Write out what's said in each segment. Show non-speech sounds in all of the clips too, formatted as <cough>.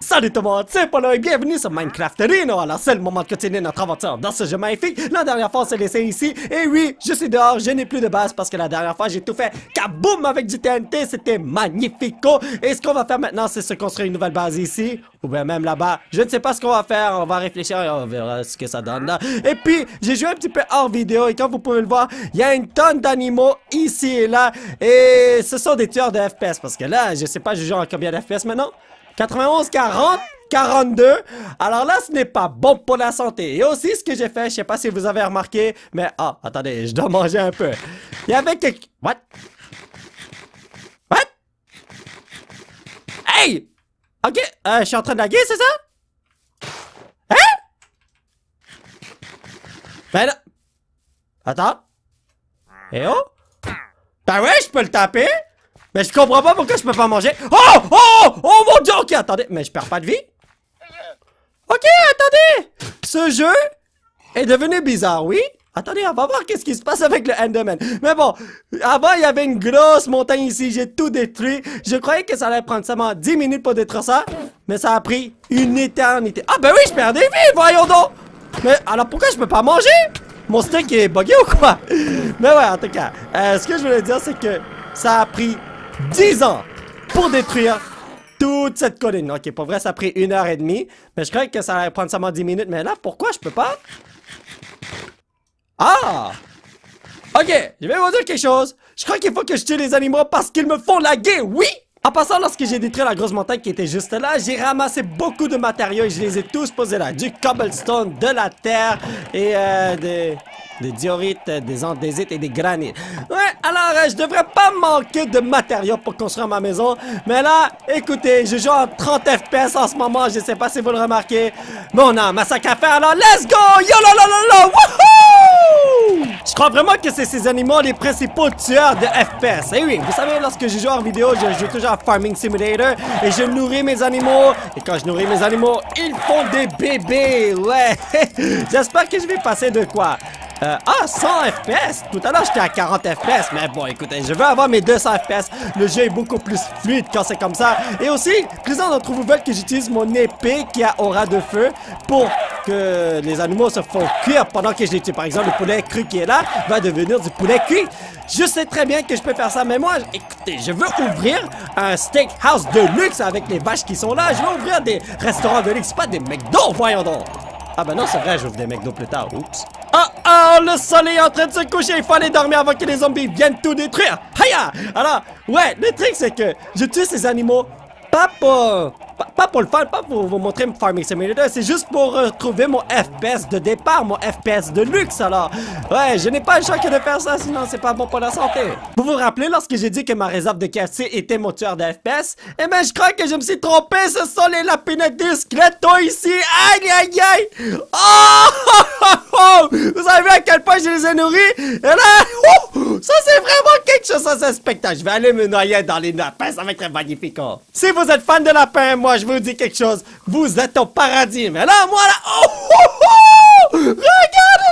Salut tout le monde, c'est Polo et bienvenue sur Minecraft Arena! Alors c'est le moment de continuer notre aventure dans ce jeu magnifique. La dernière fois on s'est laissé ici, et oui, je suis dehors, je n'ai plus de base parce que la dernière fois j'ai tout fait kaboum avec du TNT, c'était magnifique. Et ce qu'on va faire maintenant c'est se construire une nouvelle base ici, ou bien même là-bas. Je ne sais pas ce qu'on va faire, on va réfléchir et on verra ce que ça donne là. Et puis, j'ai joué un petit peu hors vidéo et comme vous pouvez le voir, il y a une tonne d'animaux ici et là. Et ce sont des tueurs de FPS parce que là, je sais pas, je joue à combien FPS maintenant? 91 40 42. Alors là, ce n'est pas bon pour la santé. Et aussi, ce que j'ai fait, je sais pas si vous avez remarqué, mais ah, attendez, je dois manger un peu. Il y avait quelque... What? What? Hey! Ok, euh, je suis en train de c'est ça? Hein? Ben Attends. Eh oh? Ben ouais, je peux le taper? Mais je comprends pas pourquoi je peux pas manger. Oh! Oh! Oh mon dieu! Ok, attendez. Mais je perds pas de vie? Ok, attendez! Ce jeu est devenu bizarre, oui? Attendez, on va voir qu'est-ce qui se passe avec le Enderman. Mais bon, avant, il y avait une grosse montagne ici. J'ai tout détruit. Je croyais que ça allait prendre seulement 10 minutes pour détruire ça. Mais ça a pris une éternité. Ah ben oui, je perds des vies, voyons donc! Mais alors pourquoi je peux pas manger? Mon steak est bugué ou quoi? Mais ouais, en tout cas, euh, ce que je voulais dire, c'est que ça a pris 10 ans pour détruire toute cette colline. Ok, pas vrai, ça a pris une heure et demie. Mais je croyais que ça allait prendre seulement 10 minutes. Mais là, pourquoi je peux pas? Ah! Ok, je vais vous dire quelque chose. Je crois qu'il faut que je tue les animaux parce qu'ils me font laguer, oui! En passant, lorsque j'ai détruit la grosse montagne qui était juste là, j'ai ramassé beaucoup de matériaux et je les ai tous posés là. Du cobblestone, de la terre et euh, des des diorites, des andésites et des granites. Ouais, alors euh, je devrais pas manquer de matériaux pour construire ma maison, mais là, écoutez, je joue en 30 FPS en ce moment, je sais pas si vous le remarquez, mais on a un massacre à faire, alors let's go! Yo la la la la! Je crois vraiment que c'est ces animaux les principaux tueurs de FPS. Et eh oui, vous savez, lorsque je joue en vidéo, je joue toujours à Farming Simulator et je nourris mes animaux. Et quand je nourris mes animaux, ils font des bébés. Ouais. <laughs> J'espère que je vais passer de quoi. Euh, ah, 100 FPS! Tout à l'heure, j'étais à 40 FPS, mais bon, écoutez, je veux avoir mes 200 FPS. Le jeu est beaucoup plus fluide quand c'est comme ça. Et aussi, plusieurs d'entre vous veulent que j'utilise mon épée qui a aura de feu pour que les animaux se font cuire pendant que je les tue. Par exemple, le poulet cru qui est là va devenir du poulet cuit. Je sais très bien que je peux faire ça, mais moi, écoutez, je veux ouvrir un steakhouse de luxe avec les vaches qui sont là. Je veux ouvrir des restaurants de luxe, pas des McDo, voyons donc. Ah ben non, c'est vrai, j'ouvre des McDo plus tard. Oups. Ah, le soleil est en train de se coucher. Il faut aller dormir avant que les zombies viennent tout détruire. Haya. Alors, ouais, le truc, c'est que je tue ces animaux pas pas pour le fun, pas pour vous montrer mon Farming Simulator, c'est juste pour retrouver euh, mon FPS de départ, mon FPS de luxe alors. Ouais, je n'ai pas le choix que de faire ça, sinon c'est pas bon pour la santé. Vous vous rappelez lorsque j'ai dit que ma réserve de quartier était mon tueur de FPS? Eh ben je crois que je me suis trompé, ce sont les lapinettes du ici. Aïe aïe aïe! Oh! <laughs> Vous savez à quel point je les ai nourris? Et eh là, ben, ça c'est vraiment quelque chose, ça c'est spectacle. Je vais aller me noyer dans les lapins, ça va être magnifique. Oh. Si vous êtes fan de lapins, moi je vous dire quelque chose. Vous êtes au paradis. Mais là, moi, là... Oh, oh, oh, Regarde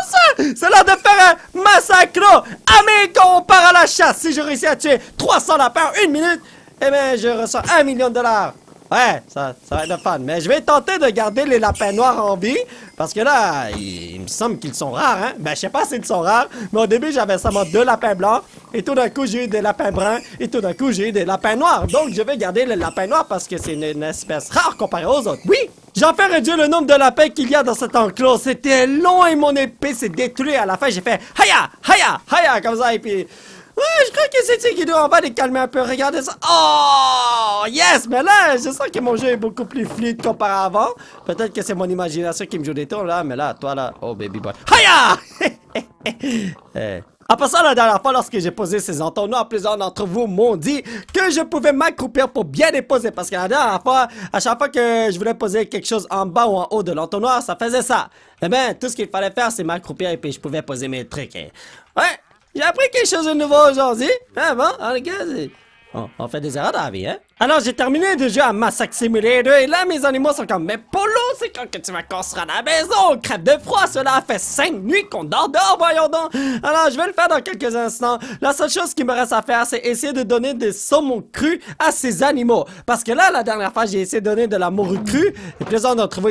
ça! C'est l'heure de faire un massacre! Amigo, on part à la chasse! Si je réussis à tuer 300 lapins en une minute, eh bien, je reçois un million de dollars. Ouais, ça, ça va être le fun. Mais je vais tenter de garder les lapins noirs en vie. Parce que là, il, me semble qu'ils sont rares, hein. Ben, je sais pas s'ils sont rares. Mais au début, j'avais seulement deux lapins blancs. Et tout d'un coup, j'ai eu des lapins bruns. Et tout d'un coup, j'ai eu des lapins noirs. Donc, je vais garder les lapins noirs parce que c'est une, espèce rare comparée aux autres. Oui! J'en fais réduire le nombre de lapins qu'il y a dans cet enclos. C'était long et mon épée s'est détruite. À la fin, j'ai fait « Haya! Haya! Haya! » comme ça. Et puis... Ouais, je crois que c'est qui doit. On va les calmer un peu. Regardez ça. Oh, yes, mais là, je sens que mon jeu est beaucoup plus fluide qu'auparavant. Peut-être que c'est mon imagination qui me joue des tours, là, mais là, toi, là. Oh, baby boy. Hiya! hey. Après ça la dernière fois, lorsque j'ai posé ces entonnoirs, plusieurs d'entre vous m'ont dit que je pouvais m'accroupir pour bien les poser. Parce que la dernière fois, à chaque fois que je voulais poser quelque chose en bas ou en haut de l'entonnoir, ça faisait ça. Eh ben, tout ce qu'il fallait faire, c'est m'accroupir et puis je pouvais poser mes trucs. Eh. Ouais, j'ai appris quelque chose de nouveau aujourd'hui. Ah bon, on, on, fait des erreurs dans la vie, hein? Alors, j'ai terminé de jouer à Massacre Simulator et là, mes animaux sont comme, mais Polo, c'est quand que tu vas construire la maison? Crève de froid, cela fait cinq nuits qu'on dort dehors, voyons donc! Alors, je vais le faire dans quelques instants. La seule chose qui me reste à faire, c'est essayer de donner des saumons crus à ces animaux. Parce que là, la dernière fois, j'ai essayé de donner de la morue crue et puis les vous ont comme, Polo,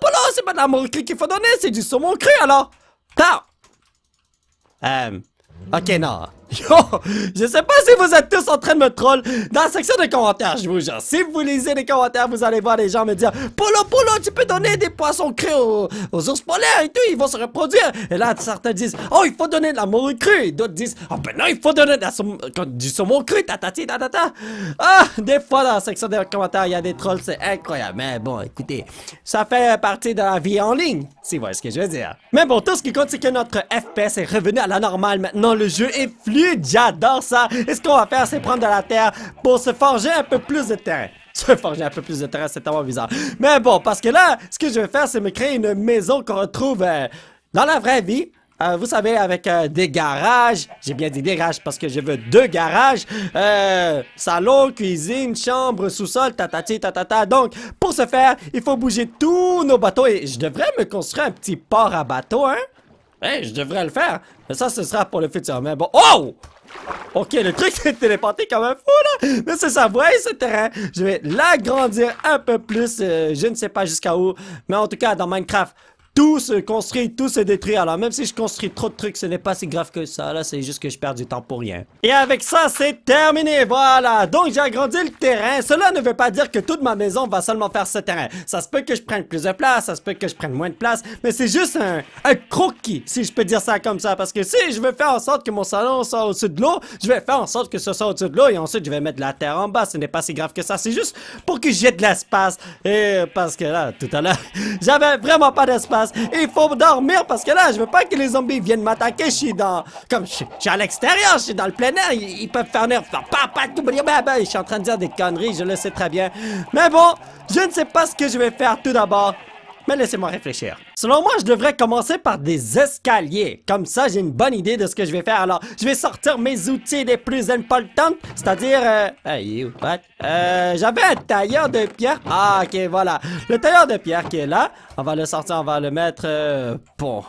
Polo, c'est pas de la morue crue qu'il faut donner, c'est du saumon cru, alors! Ta. Euh... Okay, no. <laughs> Yo, je sais pas si vous êtes tous en train de me troll dans la section des commentaires, je vous jure. Si vous lisez les commentaires, vous allez voir les gens me dire « Polo, Polo, tu peux donner des poissons crus aux, ours polaires et tout, ils vont se reproduire. » Et là, certains disent « Oh, il faut donner de la morue crue. » D'autres disent « Ah ben non, il faut donner la du saumon cru, tatati, tatata. » Ah, des fois, dans la section des commentaires, il y a des trolls, c'est incroyable. Mais bon, écoutez, ça fait partie de la vie en ligne, si vous voyez ce que je veux dire. Mais bon, tout ce qui compte, c'est que notre FPS est revenu à la normale maintenant. Le jeu est fluide j'adore ça. Et ce qu'on va faire, c'est prendre de la terre pour se forger un peu plus de terrain <laughs> se forger un peu plus de terrain, c'est tellement bizarre. Mais bon, parce que là, ce que je vais faire, c'est me créer une maison qu'on retrouve euh, dans la vraie vie. Euh, vous savez, avec euh, des garages, j'ai bien dit des garages parce que je veux deux garages, salon, cuisine, chambre, sous-sol, tata-ta-ta-ta. Donc, pour ce faire, il faut bouger tous nos bateaux et je devrais me construire un petit port à bateau, hein? Eh, je devrais le faire. Mais ça, ce sera pour le futur. Mais bon. Oh! Ok, le truc <laughs> est téléporté comme un fou, là! Mais c'est ça, voix, ce terrain? Je vais l'agrandir un peu plus, euh, je ne sais pas jusqu'à où. Mais en tout cas, dans Minecraft, tout se construit, tout se détruit. Alors même si je construis trop de trucs, ce n'est pas si grave que ça. Là, c'est juste que je perds du temps pour rien. Et avec ça, c'est terminé. Voilà. Donc, j'ai agrandi le terrain. Cela ne veut pas dire que toute ma maison va seulement faire ce terrain. Ça se peut que je prenne plus de place, ça se peut que je prenne moins de place, mais c'est juste un, croquis, si je peux dire ça comme ça. Parce que si je veux faire en sorte que mon salon soit au-dessus de l'eau, je vais faire en sorte que ce soit au-dessus de l'eau et ensuite je vais mettre la terre en bas. Ce n'est pas si grave que ça. C'est juste pour que j'ai de l'espace. Et parce que là, tout à l'heure, <laughs> j'avais vraiment pas d'espace. Il faut dormir parce que là, je veux pas que les zombies viennent m'attaquer. Je suis dans... Comme je, à l'extérieur, je suis dans le plein air. Ils, peuvent faire nerf. Papa, tout ben, ben, Je suis en train de dire des conneries, je le sais très bien. Mais bon, je ne sais pas ce que je vais faire tout d'abord mais laissez-moi réfléchir. Selon moi, je devrais commencer par des escaliers. Comme ça, j'ai une bonne idée de ce que je vais faire. Alors, je vais sortir mes outils les plus importants, c'est-à-dire... Euh, hey, Euh, j'avais un tailleur de pierre. Ah, ok, voilà. Le tailleur de pierre qui est là. On va le sortir, on va le mettre... Euh, bon...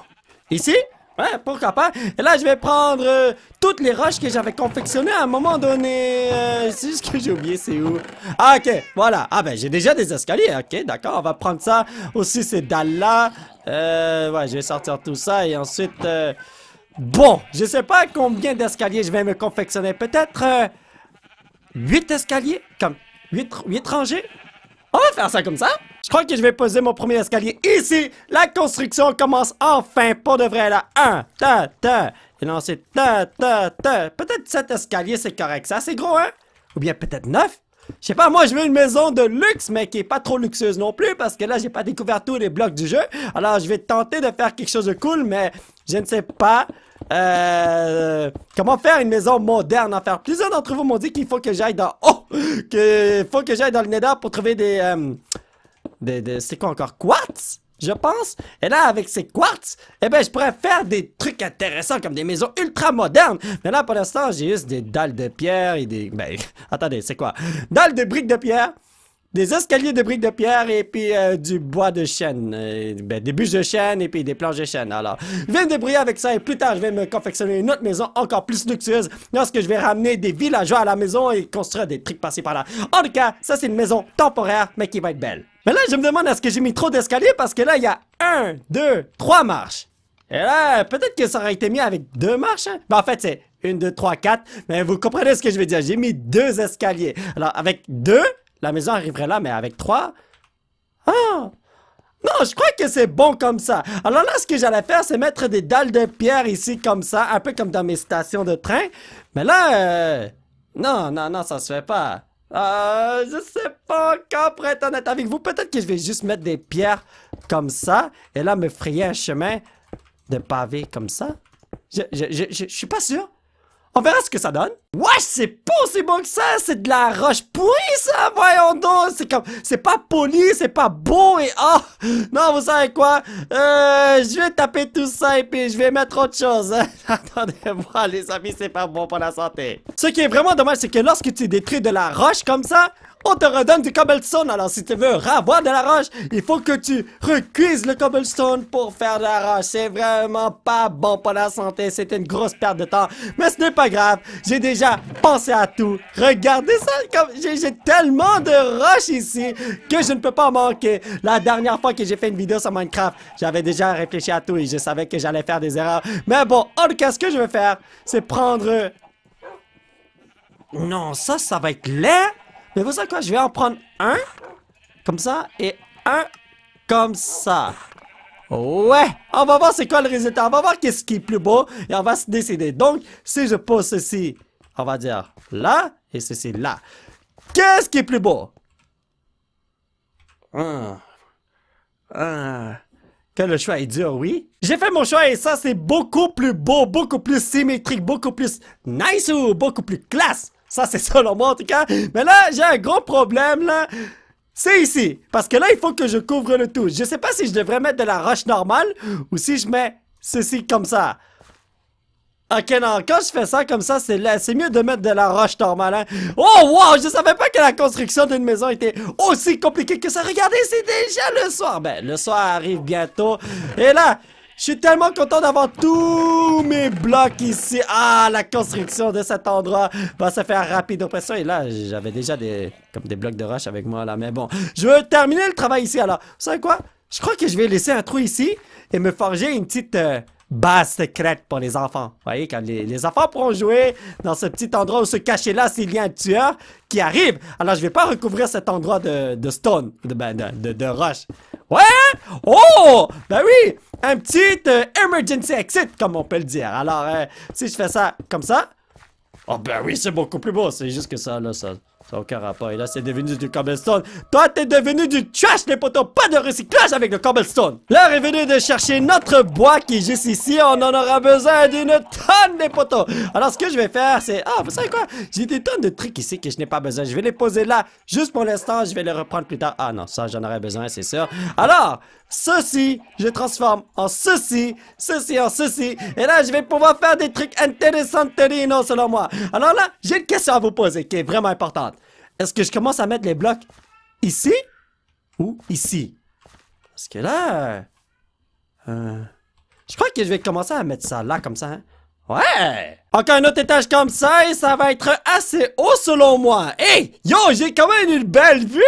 Ici, Ouais, hein, pourquoi pas. Et là, je vais prendre euh, toutes les roches que j'avais confectionnées à un moment donné. Euh, c'est juste que j'ai oublié, c'est où. Ah, ok, voilà. Ah, ben, j'ai déjà des escaliers. Ok, d'accord, on va prendre ça. Aussi, ces dalles-là. Euh, ouais, je vais sortir tout ça et ensuite... Euh, bon, je sais pas combien d'escaliers je vais me confectionner. Peut-être... 8 escaliers Comme 8, 8 rangées on va faire ça comme ça. Je crois que je vais poser mon premier escalier ici. La construction commence enfin pour de vrai là. Un, ta, ta. Et là, c'est ta, ta, ta. Peut-être cet escalier, c'est correct. ça, C'est gros, hein? Ou bien peut-être neuf? Je sais pas, moi je veux une maison de luxe, mais qui est pas trop luxueuse non plus, parce que là j'ai pas découvert tous les blocs du jeu. Alors je vais tenter de faire quelque chose de cool, mais je ne sais pas euh, comment faire une maison moderne à faire? Plusieurs d'entre vous m'ont dit qu'il faut que j'aille dans... Oh! que faut que j'aille dans le Nether pour trouver des... Euh, des, des c'est quoi encore? Quartz? je pense. Et là, avec ces quartz, et eh ben, je pourrais faire des trucs intéressants comme des maisons ultra modernes. Mais là, pour l'instant, j'ai juste des dalles de pierre et des... Ben, <laughs> attendez, c'est quoi? Dalles de briques de pierre des escaliers de briques de pierre et puis euh, du bois de chêne. Euh, ben, des bûches de chêne et puis des planches de chêne. Alors, je vais me débrouiller avec ça et plus tard, je vais me confectionner une autre maison encore plus luxueuse lorsque je vais ramener des villageois à la maison et construire des trucs passés par là. En tout cas, ça c'est une maison temporaire mais qui va être belle. Mais là, je me demande est-ce que j'ai mis trop d'escaliers parce que là, il y a un, deux, trois marches. Et là, peut-être que ça aurait été mis avec deux marches. Hein? Ben, en fait, c'est une, deux, trois, quatre. Mais vous comprenez ce que je veux dire. J'ai mis deux escaliers. Alors, avec deux, la maison arriverait là, mais avec trois... Ah! Non, je crois que c'est bon comme ça. Alors là, ce que j'allais faire, c'est mettre des dalles de pierre ici, comme ça, un peu comme dans mes stations de train. Mais là... Euh, non, non, non, ça se fait pas. Euh, je sais pas encore pour être honnête avec vous. Peut-être que je vais juste mettre des pierres comme ça et là me frayer un chemin de pavé comme ça. Je, je, je suis pas sûr. On verra ce que ça donne. Wesh c'est pas aussi bon que ça, c'est de la roche pourrie ça, voyons donc, c'est comme, c'est pas poli, c'est pas beau et oh, non, vous savez quoi, euh, je vais taper tout ça et puis je vais mettre autre chose, hein. <laughs> attendez-moi les amis, c'est pas bon pour la santé. Ce qui est vraiment dommage, c'est que lorsque tu détruis de la roche comme ça, on oh, te redonne du cobblestone. Alors, si tu veux ravoir de la roche, il faut que tu recuises le cobblestone pour faire de la roche. C'est vraiment pas bon pour la santé. c'est une grosse perte de temps. Mais ce n'est pas grave. J'ai déjà pensé à tout. Regardez ça. J'ai tellement de roches ici que je ne peux pas manquer. La dernière fois que j'ai fait une vidéo sur Minecraft, j'avais déjà réfléchi à tout et je savais que j'allais faire des erreurs. Mais bon, en tout cas, ce que je vais faire, c'est prendre... Non, ça, ça va être laid. Mais vous savez quoi, je vais en prendre un, comme ça, et un, comme ça. Ouais! On va voir c'est quoi le résultat, on va voir qu'est-ce qui est plus beau, et on va se décider. Donc, si je pose ceci, on va dire là, et ceci là. Qu'est-ce qui est plus beau? Que le choix est dur, oui. J'ai fait mon choix et ça, c'est beaucoup plus beau, beaucoup plus symétrique, beaucoup plus nice ou beaucoup plus classe. Ça, c'est ça en tout cas, Mais là, j'ai un gros problème, là. C'est ici. Parce que là, il faut que je couvre le tout. Je sais pas si je devrais mettre de la roche normale ou si je mets ceci comme ça. Ok, non, quand je fais ça comme ça, c'est mieux de mettre de la roche normale, hein. Oh, wow, je savais pas que la construction d'une maison était aussi compliquée que ça. Regardez, c'est déjà le soir. Ben, le soir arrive bientôt. Et là, je suis tellement content d'avoir tous mes blocs ici. Ah, la construction de cet endroit va se faire rapide oppression. Et là, j'avais déjà des, comme des blocs de roche avec moi là. Mais bon, je veux terminer le travail ici. Alors, vous savez quoi? Je crois que je vais laisser un trou ici et me forger une petite... Euh, base secrète pour les enfants. Vous voyez, quand les, enfants pourront jouer dans ce petit endroit où se cacher là s'il y a un tueur qui arrive. Alors, je vais pas recouvrir cet endroit de, de stone, de, ben, de, de, roche. Ouais! Hein? Oh! Ben oui! Un petit euh, emergency exit, comme on peut le dire. Alors, euh, si je fais ça comme ça... Oh ben oui, c'est beaucoup plus beau. C'est juste que ça, là, ça... Ça n'a aucun rapport. Et là, c'est devenu du cobblestone. Toi, t'es devenu du trash, les potos. Pas de recyclage avec le cobblestone. L'heure est venue de chercher notre bois qui est juste ici. On en aura besoin d'une tonne, les potos. Alors, ce que je vais faire, c'est... Ah, vous savez quoi? J'ai des tonnes de trucs ici que je n'ai pas besoin. Je vais les poser là. Juste pour l'instant, je vais les reprendre plus tard. Ah non, ça, j'en aurais besoin, c'est sûr. Alors, ceci, je transforme en ceci, ceci en ceci. Et là, je vais pouvoir faire des trucs intéressants, selon moi. Alors là, j'ai une question à vous poser qui est vraiment importante. Est-ce que je commence à mettre les blocs ici ou ici? Parce que là... Euh, je crois que je vais commencer à mettre ça là, comme ça. Hein. Ouais! Encore un autre étage comme ça et ça va être assez haut selon moi. Hey! Yo, j'ai quand même une belle vue!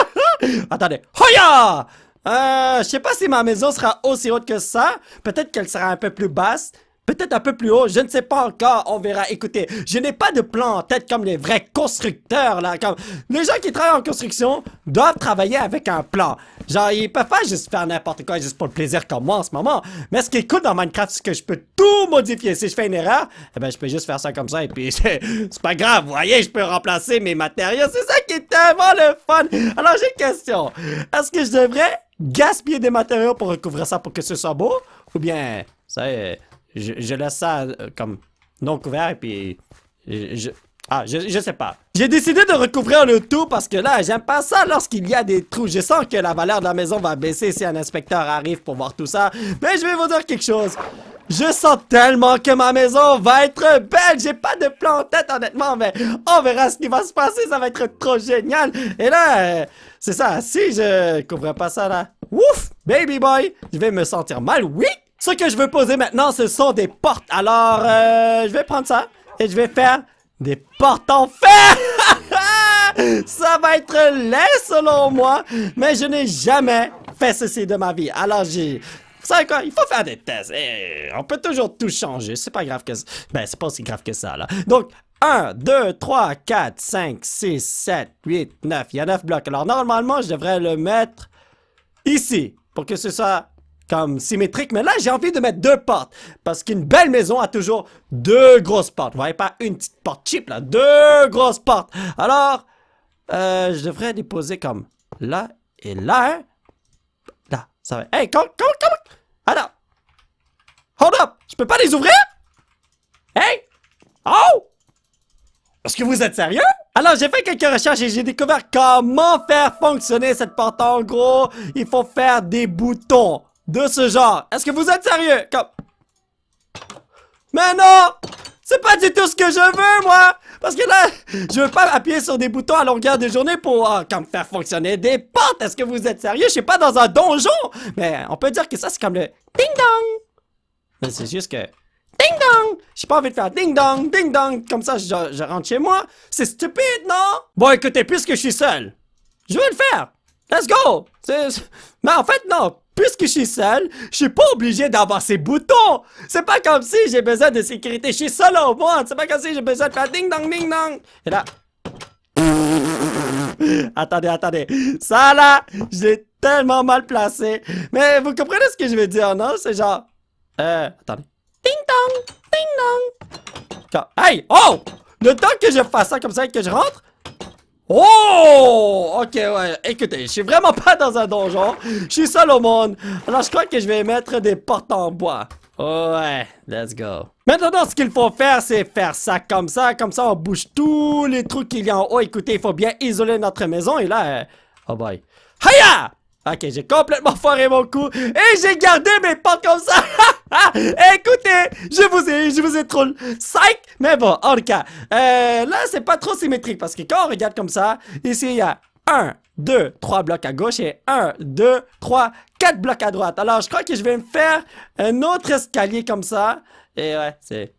<laughs> Attendez. Hoya! Euh, je sais pas si ma maison sera aussi haute que ça. Peut-être qu'elle sera un peu plus basse peut-être un peu plus haut, je ne sais pas encore, on verra. Écoutez, je n'ai pas de plan en tête comme les vrais constructeurs, là, comme... Les gens qui travaillent en construction doivent travailler avec un plan. Genre, ils peuvent pas juste faire n'importe quoi juste pour le plaisir comme moi en ce moment. Mais ce qui est cool dans Minecraft, c'est que je peux tout modifier. Si je fais une erreur, eh ben, je peux juste faire ça comme ça et puis <laughs> c'est pas grave, vous voyez, je peux remplacer mes matériaux. C'est ça qui est tellement le fun. Alors, j'ai une question. Est-ce que je devrais gaspiller des matériaux pour recouvrir ça pour que ce soit beau? Ou bien, ça est je, laisse ça euh, comme non couvert et puis je, Ah, je, sais pas. J'ai décidé de recouvrir le tout parce que là, j'aime pas ça lorsqu'il y a des trous. Je sens que la valeur de la maison va baisser si un inspecteur arrive pour voir tout ça. Mais je vais vous dire quelque chose. Je sens tellement que ma maison va être belle. J'ai pas de plan en tête, honnêtement, mais on verra ce qui va se passer. Ça va être trop génial. Et là, euh, c'est ça. Si je couvre pas ça, là, ouf, baby boy, je vais me sentir mal. Oui, ce que je veux poser maintenant, ce sont des portes. Alors, euh, je vais prendre ça et je vais faire des portes en fer. <laughs> ça va être laid selon moi, mais je n'ai jamais fait ceci de ma vie. Alors, j'ai... Ça, quoi, il faut faire des tests. on peut toujours tout changer. C'est pas grave que... Ben, c'est pas aussi grave que ça, là. Donc, 1, 2, 3, 4, 5, 6, 7, 8, 9. Il y a 9 blocs. Alors, normalement, je devrais le mettre ici pour que ce soit comme symétrique. Mais là, j'ai envie de mettre deux portes. Parce qu'une belle maison a toujours deux grosses portes. Vous voyez pas une petite porte cheap, là. Deux grosses portes. Alors, euh, je devrais les poser comme là et là. Hein. Là, ça va. Hey, comment, comment, comment alors Hold up. Je peux pas les ouvrir? Hey! Oh! Est-ce que vous êtes sérieux? Alors, j'ai fait quelques recherches et j'ai découvert comment faire fonctionner cette porte. En gros, il faut faire des boutons de ce genre. Est-ce que vous êtes sérieux? Comme... Mais non! C'est pas du tout ce que je veux, moi! Parce que là, je veux pas appuyer sur des boutons à longueur de journée pour, euh, comme, faire fonctionner des portes! Est-ce que vous êtes sérieux? Je suis pas dans un donjon! Mais on peut dire que ça, c'est comme le ding-dong! Mais c'est juste que... Ding-dong! J'ai pas envie de faire ding-dong, ding-dong, comme ça, je, rentre chez moi. C'est stupide, non? Bon, écoutez, puisque je suis seul, je vais le faire! Let's go! Mais en fait, non! puisque je suis seul, je suis pas obligé d'avoir ces boutons. C'est pas comme si j'ai besoin de sécurité. Je suis seul au monde. C'est pas comme si j'ai besoin de faire ding dong ding dong. Et là. <laughs> attendez, attendez. Ça là, j'ai tellement mal placé. Mais vous comprenez ce que je veux dire, non? C'est genre. Euh, attendez. Ding dong, ding dong. Hey, oh! Le temps que je fasse ça comme ça et que je rentre, Oh! Ok, ouais. Écoutez, je suis vraiment <laughs> pas dans un donjon. Je suis seul au monde. Alors, je crois que je vais mettre des portes en bois. Ouais, let's go. Maintenant, ce qu'il faut faire, c'est faire ça comme ça. Comme ça, on bouge tous les trucs qu'il y a en haut. Écoutez, il faut bien isoler notre maison. Et là... Euh, oh boy. Hiya! Ok, j'ai complètement foiré mon coup et j'ai gardé mes portes comme ça. <laughs> Écoutez, je vous ai, je vous ai trop psych. Mais bon, en tout cas, euh, là, c'est pas trop symétrique parce que quand on regarde comme ça, ici, il y a 1, 2, 3 blocs à gauche et 1, 2, 3, 4 blocs à droite. Alors, je crois que je vais me faire un autre escalier comme ça. Et ouais, c'est...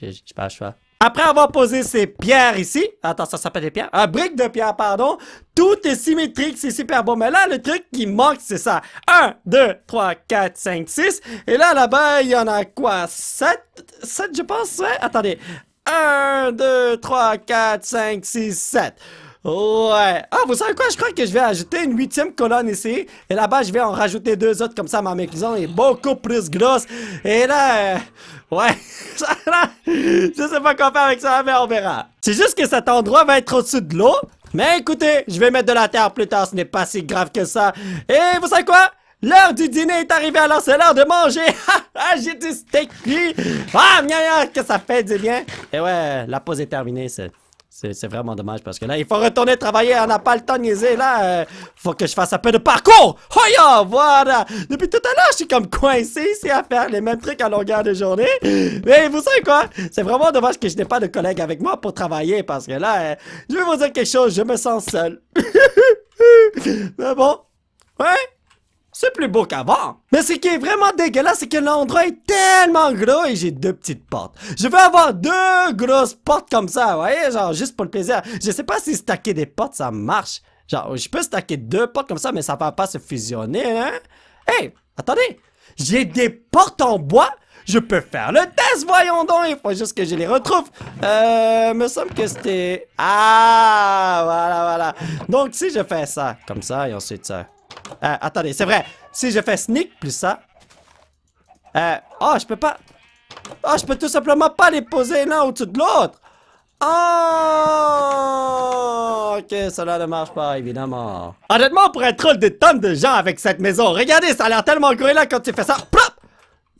J'ai pas le choix. Après avoir posé ces pierres ici, attends, ça s'appelle des pierres, un brique de pierre, pardon, tout est symétrique, c'est super beau. Mais là, le truc qui manque, c'est ça. 1, 2, 3, 4, 5, 6. Et là, là-bas, il y en a quoi? 7? 7, je pense, ouais? Attendez. 1, 2, 3, 4, 5, 6, 7. Ouais. Ah, vous savez quoi? Je crois que je vais ajouter une huitième colonne ici. Et là-bas, je vais en rajouter deux autres. Comme ça, ma maison est beaucoup plus grosse. Et là... Euh, ouais. <laughs> Je sais pas quoi faire avec ça, mais on verra. C'est juste que cet endroit va être au-dessus de l'eau. Mais écoutez, je vais mettre de la terre plus tard, ce n'est pas si grave que ça. Et vous savez quoi? L'heure du dîner est arrivée, alors c'est l'heure de manger! <laughs> Ah, ah, j'ai du steak cuit! Ah, que ça fait du bien! Et ouais, la pause est terminée, c'est... C'est vraiment dommage parce que là, il faut retourner travailler. On n'a pas le temps de niaiser. Là, euh, faut que je fasse un peu de parcours. Oh voilà. Depuis tout à l'heure, je suis comme coincé ici à faire les mêmes trucs à longueur de journée. Mais vous savez quoi? C'est vraiment dommage que je n'ai pas de collègues avec moi pour travailler parce que là, euh, je vais vous dire quelque chose. Je me sens seul. <laughs> Mais bon. Ouais c'est plus beau qu'avant. Mais ce qui est vraiment dégueulasse, c'est que l'endroit est tellement gros et j'ai deux petites portes. Je veux avoir deux grosses portes comme ça, vous voyez, genre juste pour le plaisir. Je sais pas si stacker des portes, ça marche. Genre, je peux stacker deux portes comme ça, mais ça va pas se fusionner, hein. Hey, attendez, j'ai des portes en bois je peux faire le test, voyons donc Il faut juste que je les retrouve Euh... me semble que c'était... Ah Voilà, voilà Donc si je fais ça, comme ça, et ensuite ça... Euh, attendez, c'est vrai. Si je fais sneak plus ça... oh, je peux pas... Oh, je peux tout simplement pas les poser l'un au-dessus de l'autre. Oh! Ok, cela ne marche pas, évidemment. Honnêtement, on pourrait être troll des tonnes de gens avec cette maison. Regardez, ça a l'air tellement là quand tu fais ça. Plop!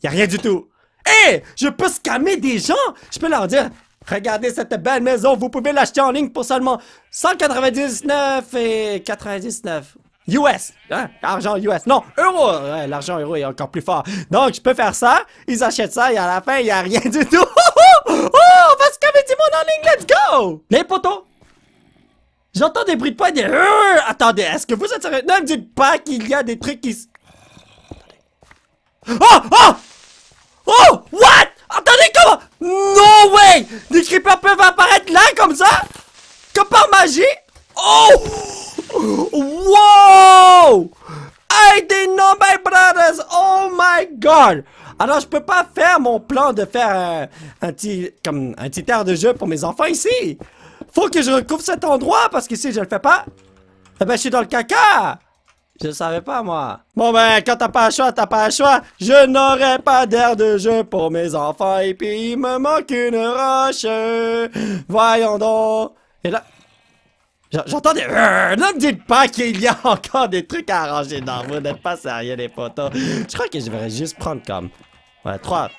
Y a rien du tout. Hé! Eh, je peux scammer des gens! Je peux leur dire, Regardez cette belle maison, vous pouvez l'acheter en ligne pour seulement 199 et 99. US, hein? hein, Argent US, non, euro, l'argent euro est encore plus fort. Donc, je peux faire ça, ils achètent ça et à la fin, il n'y a rien du tout. <laughs> Oh, oh, oh! oh, on va se du monde en ligne, let's go! Les potos, j'entends des bruits de et des... attendez, est-ce que vous êtes sérieux? Ne me dites pas qu'il y a des trucs qui... Oh, oh! Oh, what? Attendez, comment? No way! Des creepers peuvent apparaître là, comme ça? Que par magie? Oh! Wow! I didn't know my brothers! Oh my god! Alors, je peux pas faire mon plan de faire un, petit, comme un air de jeu pour mes enfants ici. Faut que je recouvre cet endroit parce que si je le fais pas, eh ben, je suis dans le caca. Je savais pas, moi. Bon, ben, quand t'as pas le choix, t'as pas le choix. Je n'aurai pas d'air de jeu pour mes enfants et puis il me manque une roche. Voyons donc. Et là... J'entends des... Euh, ne me dites pas qu'il y a <laughs> encore des trucs à arranger dans vous. N'êtes pas sérieux, les potos. Je crois que je vais juste prendre comme... Ouais, trois...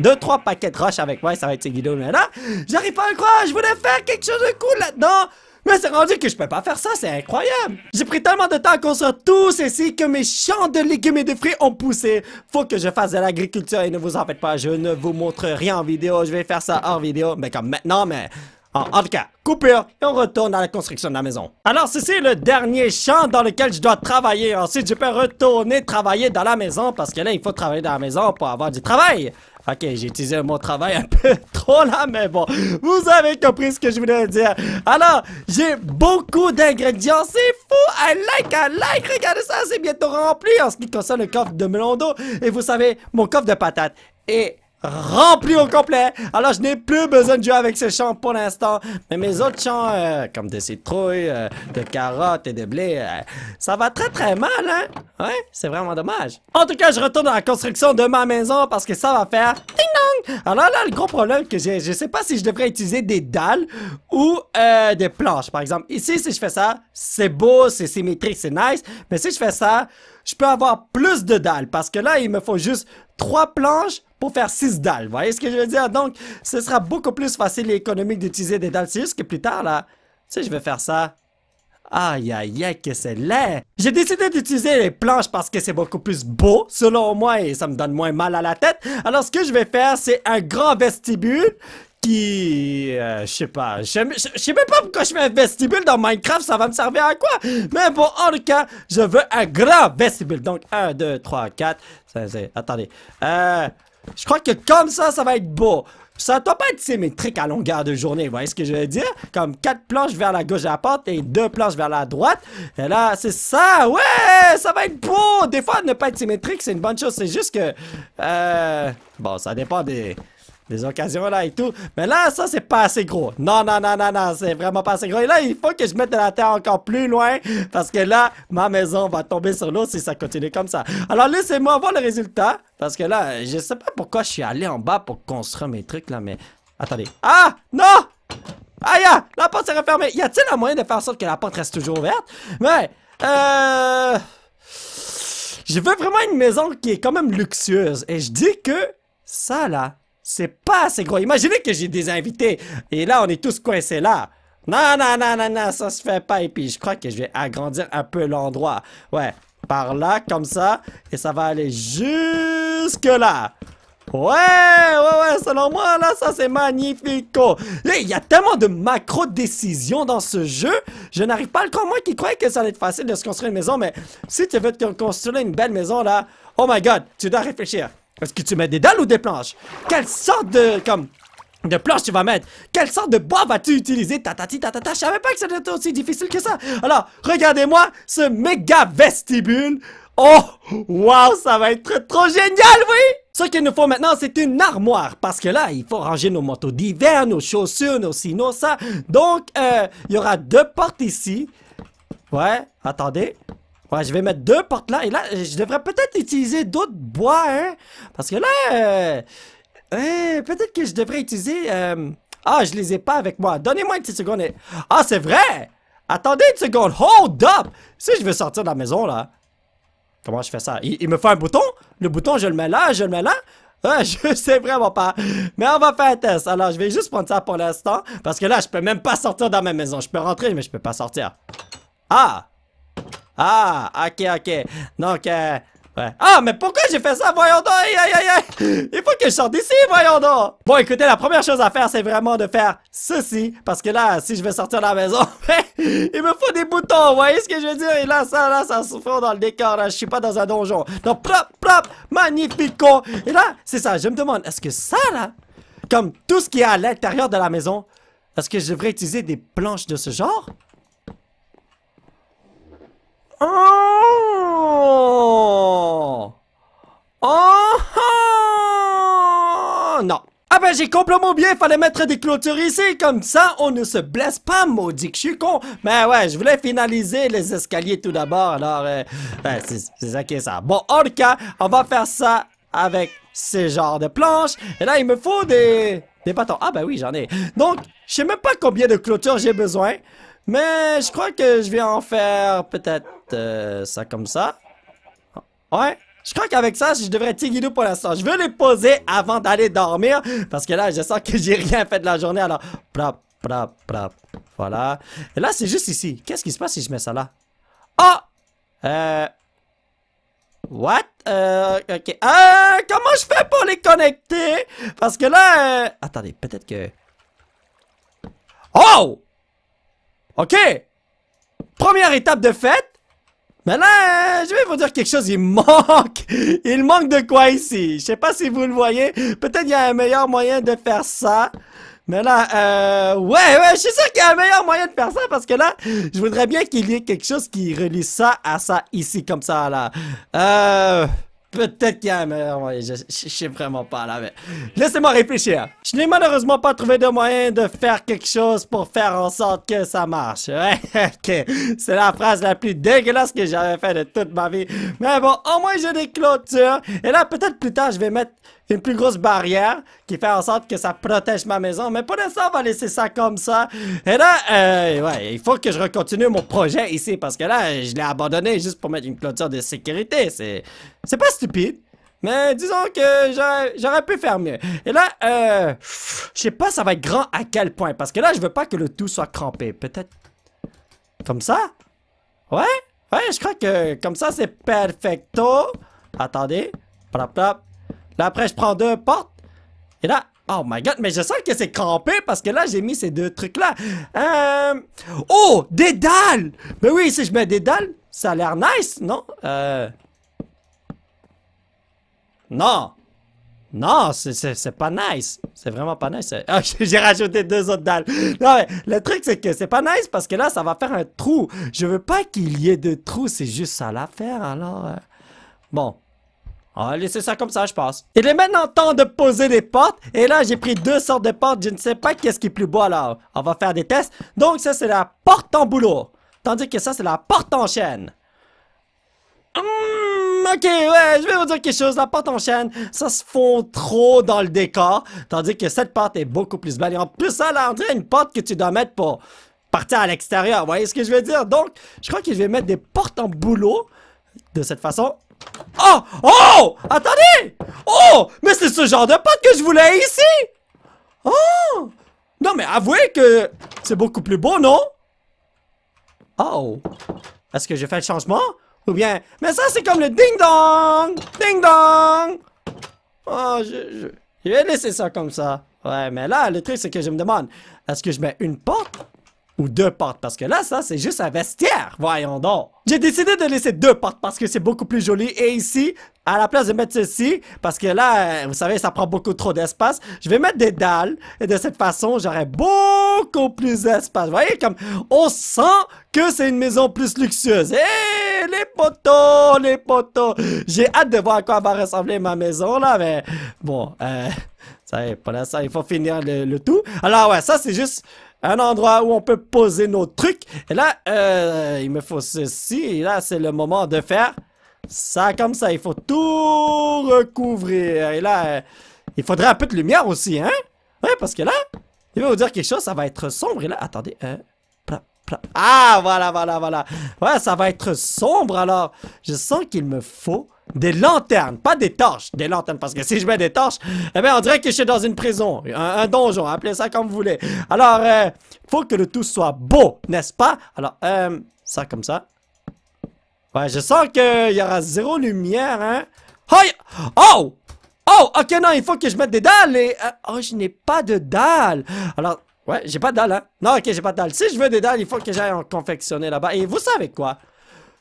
Deux, trois paquets de roches avec moi et ça va être ces Mais là, j'arrive pas à le croire. Je voulais faire quelque chose de cool là-dedans. Mais c'est rendu que je peux pas faire ça, c'est incroyable! J'ai pris tellement de temps à construire tout ceci que mes champs de légumes et de fruits ont poussé. Faut que je fasse de l'agriculture et ne vous en faites pas, je ne vous montre rien en vidéo, je vais faire ça en vidéo, mais comme maintenant, mais... En, tout cas, coupure et on retourne à la construction de la maison. Alors ceci est le dernier champ dans lequel je dois travailler. Ensuite, je peux retourner travailler dans la maison parce que là, il faut travailler dans la maison pour avoir du travail. Ok, j'ai utilisé le mot travail un <laughs> peu trop là, mais bon, vous avez compris ce que je voulais dire. Alors, j'ai beaucoup d'ingrédients, c'est fou, un like, un like, regardez ça, c'est bientôt rempli en ce qui concerne le coffre de melon Et vous savez, mon coffre de patates est rempli au complet. Alors, je n'ai plus besoin de jouer avec ce champ pour l'instant. Mais mes autres champs, euh, comme des citrouilles, euh, de carottes et de blé, euh, ça va très très mal, hein? Ouais, c'est vraiment dommage. En tout cas, je retourne à la construction de ma maison parce que ça va faire ding-dong! Alors là, le gros problème que j'ai, je sais pas si je devrais utiliser des dalles ou euh, des planches, par exemple. Ici, si je fais ça, c'est beau, c'est symétrique, c'est nice. Mais si je fais ça, je peux avoir plus de dalles parce que là, il me faut juste trois planches pour faire six dalles. Vous voyez ce que je veux dire? Donc, ce sera beaucoup plus facile et économique d'utiliser des dalles. C'est juste que plus tard, là, tu je vais faire ça. Aïe, aïe, aïe, que c'est laid! J'ai décidé d'utiliser les planches parce que c'est beaucoup plus beau, selon moi, et ça me donne moins mal à la tête. Alors, ce que je vais faire, c'est un grand vestibule qui... Euh, je sais pas, je sais même pas pourquoi je mets un vestibule dans Minecraft, ça va me servir à quoi? Mais bon, en tout cas, je veux un grand vestibule. Donc, 1, 2, 3, 4, attendez. Euh... Je crois que comme ça, ça va être beau. Ça doit pas être symétrique à longueur de journée, vous voyez ce que je veux dire? Comme quatre planches vers la gauche à la porte et deux planches vers la droite. Et là, c'est ça! Ouais! Ça va être beau! Des fois, ne pas être symétrique, c'est une bonne chose. C'est juste que... Euh... Bon, ça dépend des des occasions là et tout. Mais là, ça, c'est pas assez gros. Non, non, non, non, non, c'est vraiment pas assez gros. Et là, il faut que je mette de la terre encore plus loin parce que là, ma maison va tomber sur l'eau si ça continue comme ça. Alors, laissez-moi voir le résultat parce que là, je sais pas pourquoi je suis allé en bas pour construire mes trucs là, mais... Attendez. Ah! Non! Aïe! Ah, La porte s'est refermée. Y a-t-il un moyen de faire en sorte que la porte reste toujours ouverte? Mais... Euh... Je veux vraiment une maison qui est quand même luxueuse. Et je dis que... Ça, là, c'est pas assez gros. Imaginez que j'ai des invités et là, on est tous coincés là. Non, non, non, non, non, ça se fait pas. Et puis, je crois que je vais agrandir un peu l'endroit. Ouais, par là, comme ça. Et ça va aller jusque là. Ouais, ouais, ouais, selon moi, là, ça, c'est magnifique. Il y a tellement de macro-décisions dans ce jeu. Je n'arrive pas à le croire. Moi qui croyais que ça allait être facile de se construire une maison, mais si tu veux te construire une belle maison, là, oh my God, tu dois réfléchir. Est-ce que tu mets des dalles ou des planches? Quelle sorte de... comme de planches tu vas mettre Quelle sorte de bois vas-tu utiliser Tatati tatata, je savais pas que être aussi difficile que ça Alors, regardez-moi ce méga vestibule Oh, wow, ça va être trop génial, oui Ce qu'il nous faut maintenant, c'est une armoire, parce que là, il faut ranger nos manteaux d'hiver, nos chaussures, nos sinon ça. Donc, euh, il y aura deux portes ici. Ouais, attendez. Ouais, je vais mettre deux portes là. Et là, je devrais peut-être utiliser d'autres bois, hein. Parce que là, euh, euh, peut-être que je devrais utiliser... Euh, ah, je les ai pas avec moi. Donnez-moi une petite seconde. Ah, c'est vrai! Attendez une seconde. Hold up! Si je veux sortir de la maison, là... Comment je fais ça? Il, me fait un bouton? Le bouton, je le mets là, je le mets là? Ah, <laughs> je sais vraiment pas. Mais on va faire un test. Alors, je vais juste prendre ça pour l'instant. Parce que là, je peux même pas sortir de ma maison. Je peux rentrer, mais je peux pas sortir. Ah! Ah, ok, ok. Donc, euh, Ouais. Ah, mais pourquoi j'ai fait ça, voyons donc! Aïe, Il faut que je sorte d'ici, voyons donc! Bon, écoutez, la première chose à faire, c'est vraiment de faire ceci. Parce que là, si je veux sortir de la maison, <laughs> ben, il me faut des boutons, vous voyez ce que je veux dire? Et là, ça, là, ça se fond dans le décor, là. Je suis pas dans un donjon. Donc, plop, plop, magnifico! Et là, c'est ça, je me demande, est-ce que ça, là, comme tout ce qui est à l'intérieur de la maison, est-ce que je devrais utiliser des planches de ce genre? Oh Oh Non. Ah ben j'ai complètement bien, fallait mettre des clôtures ici, comme ça on ne se blesse pas, maudit que je suis con. Mais ben ouais, je voulais finaliser les escaliers tout d'abord, alors euh, ben, c'est ça qui est ça. Bon, en tout cas, on va faire ça avec ces genres de planches. Et là, il me faut des... Des bâtons. Ah ben oui, j'en ai. Donc, je sais même pas combien de clôtures j'ai besoin. Mais je crois que je vais en faire peut-être euh, ça comme ça. Ouais. Je crois qu'avec ça, je devrais Tigidou pour l'instant. Je veux les poser avant d'aller dormir. Parce que là, je sens que j'ai rien fait de la journée. Alors, plap Voilà. Et là, c'est juste ici. Qu'est-ce qui se passe si je mets ça là? Oh! Euh... What? Euh, ok. Euh, comment je fais pour les connecter? Parce que là, euh, Attendez, peut-être que... Oh! Ok! Première étape de fête. Mais là, je vais vous dire quelque chose, il manque, <laughs> il manque de quoi ici. Je sais pas si vous le voyez, peut-être il y a un meilleur moyen de faire ça. Mais là, euh, ouais, ouais, je suis sûr qu'il y a un meilleur moyen de faire ça parce que là, je voudrais bien qu'il y ait quelque chose qui relie ça à ça ici, comme ça, là. Euh... Peut-être qu'il y a un meilleur Je, je, sais vraiment pas là, mais laissez-moi réfléchir. Je n'ai malheureusement pas trouvé de moyen de faire quelque chose pour faire en sorte que ça marche. Hein? <laughs> C'est la phrase la plus dégueulasse que j'avais faite de toute ma vie. Mais bon, au moins j'ai des clôtures. Et là, peut-être plus tard, je vais mettre une plus grosse barrière qui fait en sorte que ça protège ma maison. Mais pour l'instant, on va laisser ça comme ça. Et là, euh, ouais, il faut que je recontinue mon projet ici parce que là, je l'ai abandonné juste pour mettre une clôture de sécurité. C'est, c'est pas stupide. Mais disons que j'aurais pu faire mieux. Et là, euh, je sais pas ça va être grand à quel point. Parce que là, je veux pas que le tout soit crampé. Peut-être comme ça? Ouais? Ouais, je crois que comme ça, c'est perfecto. Attendez. Plop, plop. Là, après, je prends deux portes. Et là, oh my god, mais je sens que c'est crampé parce que là, j'ai mis ces deux trucs-là. Euh, oh, des dalles! Mais ben oui, si je mets des dalles, ça a l'air nice, non? Euh, non! Non, c'est pas nice. C'est vraiment pas nice. Ah, <laughs> j'ai rajouté deux autres dalles. Non, mais le truc, c'est que c'est pas nice parce que là, ça va faire un trou. Je veux pas qu'il y ait de trou, c'est juste ça l'affaire, alors... Euh. Bon. On va ah, laisser ça comme ça, je pense. Il est maintenant temps de poser des portes. Et là, j'ai pris deux sortes de portes. Je ne sais pas qu'est-ce qui est plus beau, alors on va faire des tests. Donc, ça, c'est la porte en boulot. Tandis que ça, c'est la porte en chaîne. Hmm, ok, ouais, je vais vous dire quelque chose. La porte en chaîne, ça se fond trop dans le décor. Tandis que cette porte est beaucoup plus belle. Et en plus, ça, là, on dirait une porte que tu dois mettre pour partir à l'extérieur. Vous voyez ce que je veux dire? Donc, je crois que je vais mettre des portes en boulot de cette façon. Oh! Oh! Attendez! Oh! Mais c'est ce genre de pote que je voulais ici! Oh! Non, mais avouez que c'est beaucoup plus beau, non? Oh! Est-ce que j'ai fait le changement? Ou bien... Mais ça, c'est comme le ding-dong! Ding-dong! Oh, je, je... Je vais laisser ça comme ça. Ouais, mais là, le truc, c'est que je me demande... Est-ce que je mets une porte? Ou deux portes, parce que là, ça, c'est juste un vestiaire, voyons donc. J'ai décidé de laisser deux portes parce que c'est beaucoup plus joli. Et ici, à la place de mettre ceci, parce que là, euh, vous savez, ça prend beaucoup trop d'espace, je vais mettre des dalles. Et de cette façon, j'aurai beaucoup plus d'espace. Vous voyez, comme on sent que c'est une maison plus luxueuse. Et eh, les poteaux, les poteaux. J'ai hâte de voir à quoi va ressembler ma maison, là, mais bon, euh, ça y est, pour l'instant, il faut finir le tout. Alors, ouais, ça, c'est juste un endroit où on peut poser nos trucs. Et là, euh, il me faut ceci. Et là, c'est le moment de faire ça comme ça. Il faut tout recouvrir. Et là, euh, il faudrait un peu de lumière aussi, hein? Ouais, parce que là, il va vous dire quelque chose, ça va être sombre. Et là, attendez, euh, ah, voilà, voilà, voilà. Ouais, ça va être sombre alors. Je sens qu'il me faut des lanternes, pas des torches, des lanternes, parce que si je mets des torches, eh bien, on dirait que je suis dans une prison, un, donjon, appelez ça comme vous voulez. Alors, il euh, faut que le tout soit beau, n'est-ce pas? Alors, euh, ça comme ça. Ouais, je sens qu'il y aura zéro lumière, hein. Oh! Oh! Ok, non, il faut que je mette des dalles et... Euh, oh, je n'ai pas de dalles! Alors, ouais, j'ai pas de dalles, hein. Non, ok, j'ai pas de dalles. Si je veux des dalles, il faut que j'aille en confectionner là-bas. Et vous savez quoi?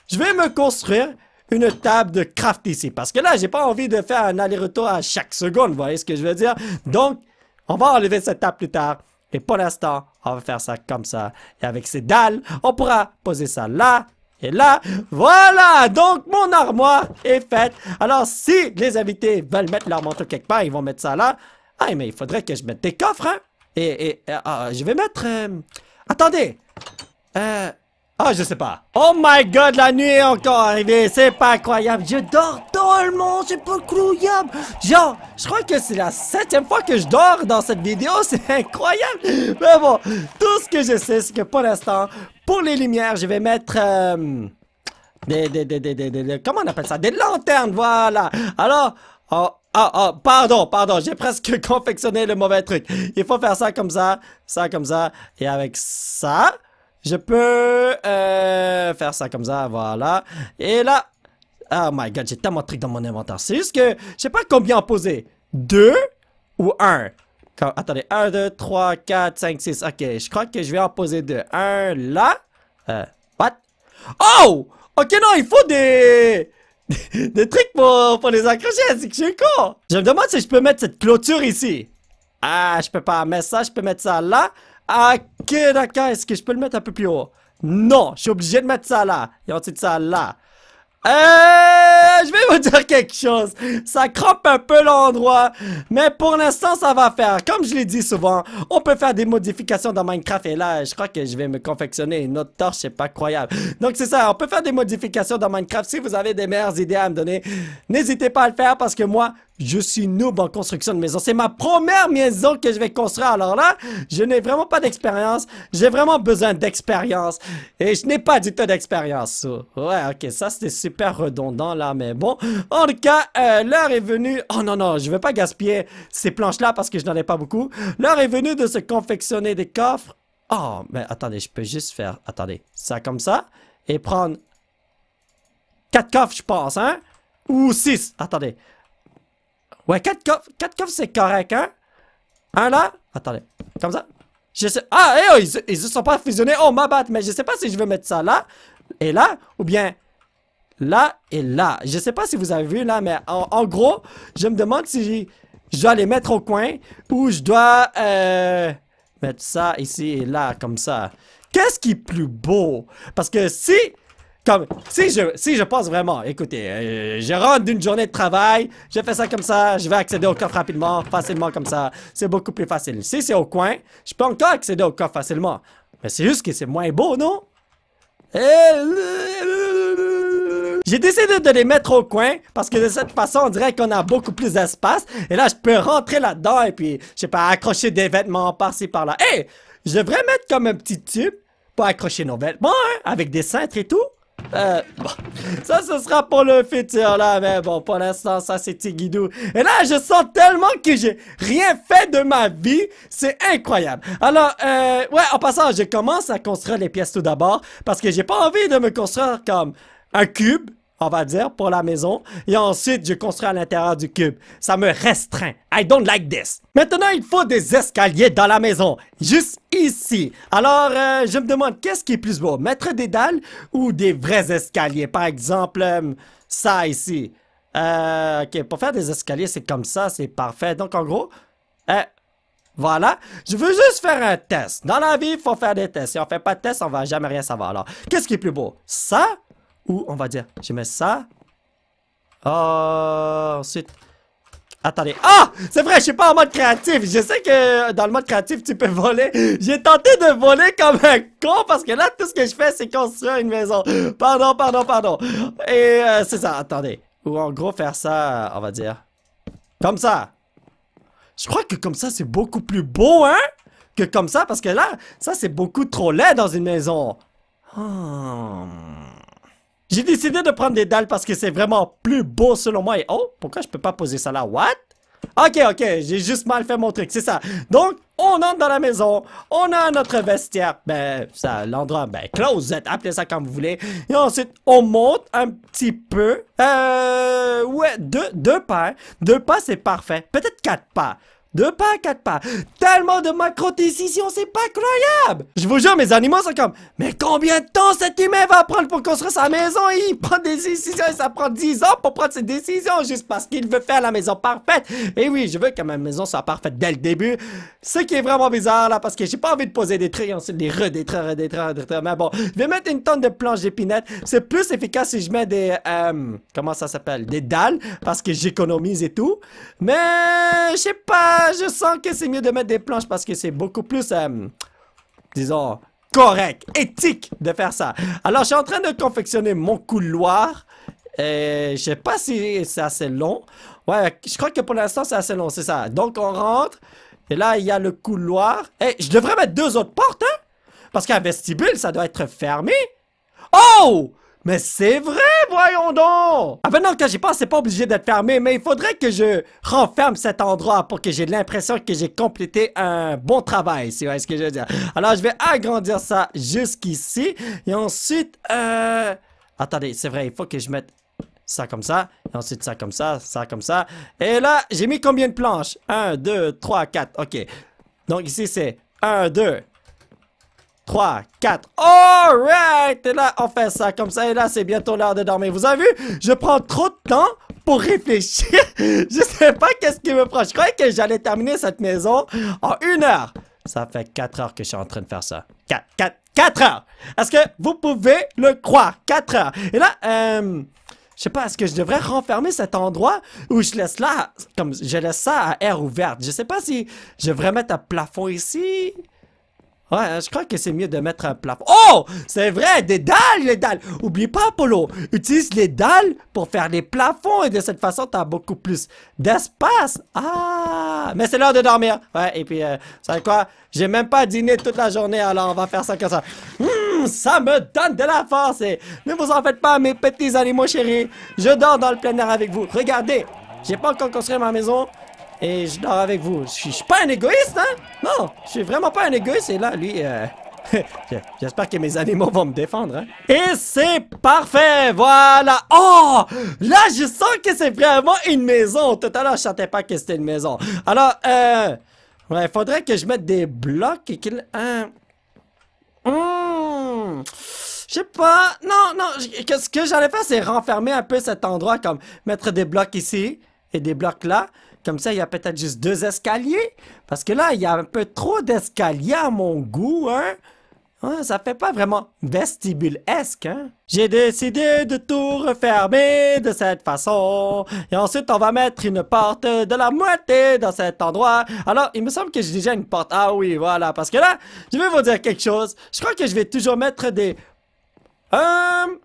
Je vais me construire une table de craft ici. Parce que là, j'ai pas envie de faire un aller-retour à chaque seconde, vous voyez ce que je veux dire? Donc, on va enlever cette table plus tard. Et pour l'instant, on va faire ça comme ça. Et avec ces dalles, on pourra poser ça là, et là, voilà Donc, mon armoire est faite. Alors, si les invités veulent mettre leur manteau quelque part, ils vont mettre ça là. Ah, mais il faudrait que je mette des coffres, hein? Et, et euh, euh, je vais mettre... Euh... Attendez! Euh... Ah, je sais pas. Oh my god, la nuit est encore arrivée. C'est pas incroyable. Je dors tellement, c'est pas croyable. Genre, je crois que c'est la septième fois que je dors dans cette vidéo. C'est incroyable. Mais bon, tout ce que je sais, c'est que pour l'instant, pour les lumières, je vais mettre... Des, des, des, des, des, Comment on appelle ça? Des lanternes, voilà. Alors... Oh, oh, pardon, pardon, j'ai presque confectionné le mauvais truc. Il faut faire ça comme ça, ça comme ça, et avec ça. Je peux euh, faire ça comme ça, voilà. Et là, oh my god, j'ai tellement de trucs dans mon inventaire. C'est juste que je sais pas combien en poser. Deux ou un Attendez, 1, 2, 3, 4, 5, 6. Ok, je crois que je vais en poser deux. Un là. Euh, what? Oh! Ok, non, il faut des... <laughs> des trucs pour, pour les accrocher, c'est que je suis con. Je me demande si je peux mettre cette clôture ici. Ah, je peux pas mettre ça, je peux mettre ça là. Ok, d'accord, est-ce que je peux le mettre un peu plus haut? Non, je suis obligé de mettre ça là. et un ça là. Euh, je vais vous dire quelque chose. Ça crampe un peu l'endroit, mais pour l'instant, ça va faire. Comme je l'ai dit souvent, on peut faire des modifications dans Minecraft. Et là, je crois que je vais me confectionner une autre torche, c'est pas croyable. Donc c'est ça, on peut faire des modifications dans Minecraft. Si vous avez des meilleures idées à me donner, n'hésitez pas à le faire parce que moi, je suis noob en construction de maison. C'est ma première maison que je vais construire. Alors là, je n'ai vraiment pas d'expérience. J'ai vraiment besoin d'expérience. Et je n'ai pas du tout d'expérience. Ouais, ok, ça c'était super redondant là, mais bon. En tout cas, euh, l'heure est venue... Oh non, non, je vais pas gaspiller ces planches-là parce que je n'en ai pas beaucoup. L'heure est venue de se confectionner des coffres. Oh, mais attendez, je peux juste faire... Attendez, ça comme ça. Et prendre... Quatre coffres, je pense, hein? Ou six, attendez. Ouais, quatre coffres, quatre coffres c'est correct, hein? Un là? Attendez, comme ça. Je sais... Ah, eh oh, ils, ils se sont pas fusionnés. Oh, ma batte, mais je sais pas si je veux mettre ça là. Et là, ou bien là et là. Je sais pas si vous avez vu là, mais en, gros, je me demande si je dois les mettre au coin ou je dois euh, mettre ça ici et là, comme ça. Qu'est-ce qui est plus beau? Parce que si... Comme, si je, si je pense vraiment, écoutez, euh, je rentre d'une journée de travail, je fais ça comme ça, je vais accéder au coffre rapidement, facilement comme ça, c'est beaucoup plus facile. Si c'est au coin, je peux encore accéder au coffre facilement. Mais c'est juste que c'est moins beau, non? Eh, j'ai décidé de les mettre au coin parce que de cette façon, on dirait qu'on a beaucoup plus d'espace. Et là, je peux rentrer là-dedans et puis, je sais pas, accrocher des vêtements par-ci, par-là. Hé! Hey, je devrais mettre comme un petit tube pour accrocher nos vêtements, hein, avec des cintres et tout. Euh, bon, ça, ce sera pour le futur, là, mais bon, pour l'instant, ça, c'est Tigidou. Et là, je sens tellement que j'ai rien fait de ma vie, c'est incroyable. Alors, euh, ouais, en passant, je commence à construire les pièces tout d'abord, parce que j'ai pas envie de me construire comme un cube, on va dire, pour la maison. Et ensuite, je construis à l'intérieur du cube. Ça me restreint. I don't like this. Maintenant, il faut des escaliers dans la maison. Juste ici. Alors, euh, je me demande, qu'est-ce qui est plus beau? Mettre des dalles ou des vrais escaliers? Par exemple, euh, ça ici. Euh, ok, pour faire des escaliers, c'est comme ça, c'est parfait. Donc, en gros, voilà. Je veux juste faire un test. Dans la vie, il faut faire des tests. Si on fait pas de tests, on va jamais rien savoir. Alors, qu'est-ce qui est plus beau? Ça on va dire, je mets ça. Oh, ensuite... Attendez. Ah! C'est vrai, je suis pas en mode créatif. Je sais que dans le mode créatif, tu peux voler. J'ai tenté de voler comme un con parce que là, tout ce que je fais, c'est construire une maison. Pardon, pardon, pardon. Et euh, c'est ça, attendez. Ou en gros, faire ça, euh, on va dire. Comme ça. Je crois que comme ça, c'est beaucoup plus beau, hein? Que comme ça, parce que là, ça, c'est beaucoup trop laid dans une maison. Ah. J'ai décidé de prendre des dalles parce que c'est vraiment plus beau selon moi. Et oh, pourquoi je peux pas poser ça là? What? Ok, ok, j'ai juste mal fait mon truc, c'est ça. Donc, on entre dans la maison, on a notre vestiaire, ben, ça, l'endroit, ben, closet, appelez ça comme vous voulez. Et ensuite, on monte un petit peu, euh, ouais, deux, deux pas, deux pas, c'est parfait. Peut-être quatre pas. Deux pas, quatre pas. Tellement de macro-décisions, c'est pas croyable. Je vous jure, mes animaux sont comme, mais combien de temps cet humain va prendre pour construire sa maison? Il prend des décisions et ça prend dix ans pour prendre ses décisions juste parce qu'il veut faire la maison parfaite. Et oui, je veux que ma maison soit parfaite dès le début. Ce qui est vraiment bizarre là, parce que j'ai pas envie de poser des traits et ensuite les redétraire, redétraire, Mais bon, je vais mettre une tonne de planches d'épinette C'est plus efficace si je mets des, euh, comment ça s'appelle? Des dalles parce que j'économise et tout. Mais, je sais pas. Ah, je sens que c'est mieux de mettre des planches parce que c'est beaucoup plus, euh, disons, correct, éthique de faire ça. Alors, je suis en train de confectionner mon couloir. Et je sais pas si c'est assez long. Ouais, je crois que pour l'instant, c'est assez long, c'est ça. Donc, on rentre. Et là, il y a le couloir. Et eh, je devrais mettre deux autres portes, hein? Parce qu'un vestibule, ça doit être fermé. Oh! Mais c'est vrai, voyons donc! Ah ben non, quand j'y pense, c'est pas obligé d'être fermé, mais il faudrait que je renferme cet endroit pour que j'ai l'impression que j'ai complété un bon travail, si vous voyez ce que je veux dire. Alors, je vais agrandir ça jusqu'ici, et ensuite, euh... Attendez, c'est vrai, il faut que je mette ça comme ça, et ensuite ça comme ça, ça comme ça. Et là, j'ai mis combien de planches? 1, 2, 3, 4, ok. Donc ici, c'est 1, 2, 3, 4. Alright! Et là, on fait ça comme ça. Et là, c'est bientôt l'heure de dormir. Vous avez vu? Je prends trop de temps pour réfléchir. <laughs> je sais pas qu'est-ce qui me prend. Je croyais que j'allais terminer cette maison en une heure. Ça fait 4 heures que je suis en train de faire ça. 4, 4, 4 heures! Est-ce que vous pouvez le croire? 4 heures. Et là, euh... Je sais pas, est-ce que je devrais renfermer cet endroit ou je laisse là, comme je laisse ça à air ouverte. Je sais pas si je devrais mettre un plafond ici Ouais, hein, je crois que c'est mieux de mettre un plafond. Oh! C'est vrai, des dalles, les dalles! Oublie pas, polo utilise les dalles pour faire les plafonds et de cette façon, t'as beaucoup plus d'espace. Ah! Mais c'est l'heure de dormir. Ouais, et puis, euh, vous savez quoi? J'ai même pas dîné toute la journée, alors on va faire ça comme ça. Hum, ça me donne de la force et ne vous en faites pas, mes petits animaux chéris. Je dors dans le plein air avec vous. Regardez, j'ai pas encore construit ma maison et je dors avec vous. Je suis pas un égoïste, hein? Non, je suis vraiment pas un égoïste. Et là, lui, euh, <laughs> J'espère que mes animaux vont me défendre. Hein? Et c'est parfait, voilà. Oh, là, je sens que c'est vraiment une maison. Tout à l'heure, je sentais pas que c'était une maison. Alors, euh... Ouais, faudrait que je mette des blocs et qu'il... Hein... Hmm. Je sais pas. Non, non. quest ce que j'allais faire, c'est renfermer un peu cet endroit, comme mettre des blocs ici et des blocs là. Comme ça, il y a peut-être juste deux escaliers. Parce que là, il y a un peu trop d'escaliers à mon goût, hein. ça fait pas vraiment vestibule-esque, hein? J'ai décidé de tout refermer de cette façon. Et ensuite, on va mettre une porte de la moitié dans cet endroit. Alors, il me semble que j'ai déjà une porte. Ah oui, voilà. Parce que là, je vais vous dire quelque chose. Je crois que je vais toujours mettre des... Hum...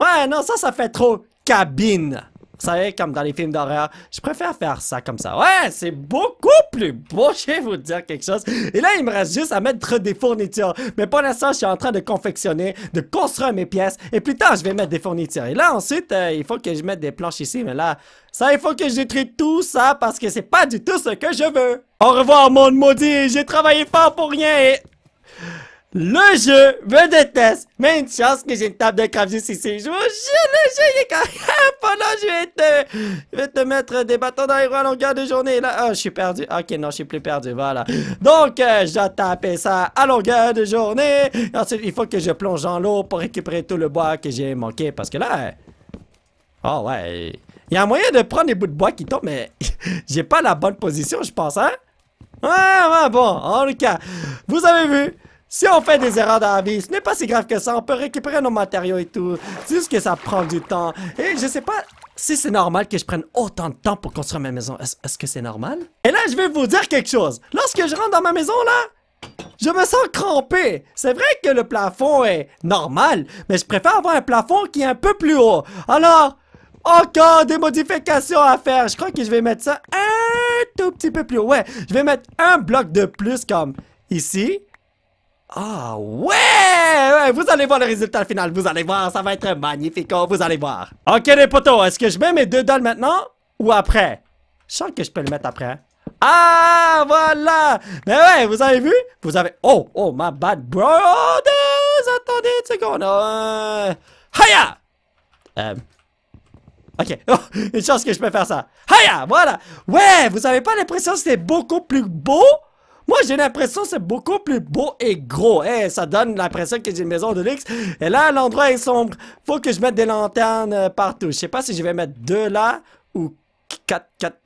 Ouais, non, ça, ça fait trop cabine savez, comme dans les films d'horreur, je préfère faire ça comme ça. Ouais, c'est beaucoup plus beau, je vais vous dire quelque chose. Et là, il me reste juste à mettre des fournitures. Mais pour l'instant, je suis en train de confectionner, de construire mes pièces. Et plus tard, je vais mettre des fournitures. Et là, ensuite, euh, il faut que je mette des planches ici. Mais là, ça, il faut que je détruise tout ça parce que c'est pas du tout ce que je veux. Au revoir, monde maudit. J'ai travaillé fort pour rien le jeu me déteste. Mais une chance que j'ai une table de crabjus ici. Je vous jure, le jeu, il est quand même pas là. Je vais, te, mettre des bâtons dans à longueur de journée. Là, ah, je suis perdu. Ok, non, je suis plus perdu. Voilà. Donc, j'ai euh, je taper ça à longueur de journée. Ensuite, il faut que je plonge dans l'eau pour récupérer tout le bois que j'ai manqué. Parce que là... Oh, ouais. Il y a un moyen de prendre des bouts de bois qui tombent, mais <laughs> j'ai pas la bonne position, je pense, hein? Ouais, ouais, bon. En tout cas, vous avez vu... Si on fait des erreurs dans la vie, ce n'est pas si grave que ça. On peut récupérer nos matériaux et tout. C'est juste que ça prend du temps. Et je sais pas si c'est normal que je prenne autant de temps pour construire ma maison. Est-ce que c'est normal? Et là, je vais vous dire quelque chose. Lorsque je rentre dans ma maison, là, je me sens crampé. C'est vrai que le plafond est normal, mais je préfère avoir un plafond qui est un peu plus haut. Alors, encore des modifications à faire. Je crois que je vais mettre ça un tout petit peu plus haut. Ouais, je vais mettre un bloc de plus comme ici. Ah ouais, Vous allez voir le résultat final, vous allez voir, ça va être magnifique, oh, vous allez voir. Ok les potos, est-ce que je mets mes deux dalles maintenant ou après? Je sens que je peux le mettre après. Hein. Ah, voilà! Mais ouais, vous avez vu? Vous avez... Oh, oh, my bad brothers! Attendez une seconde. Euh... Hiya! Euh... Ok, oh, une chance que je peux faire ça. Hiya, voilà! Ouais, vous avez pas l'impression que c'est beaucoup plus beau? Moi, j'ai l'impression que c'est beaucoup plus beau et gros. Eh, ça donne l'impression que j'ai une maison de luxe. Et là, l'endroit est sombre. Faut que je mette des lanternes euh, partout. Je sais pas si je vais mettre deux là ou quatre, quatre...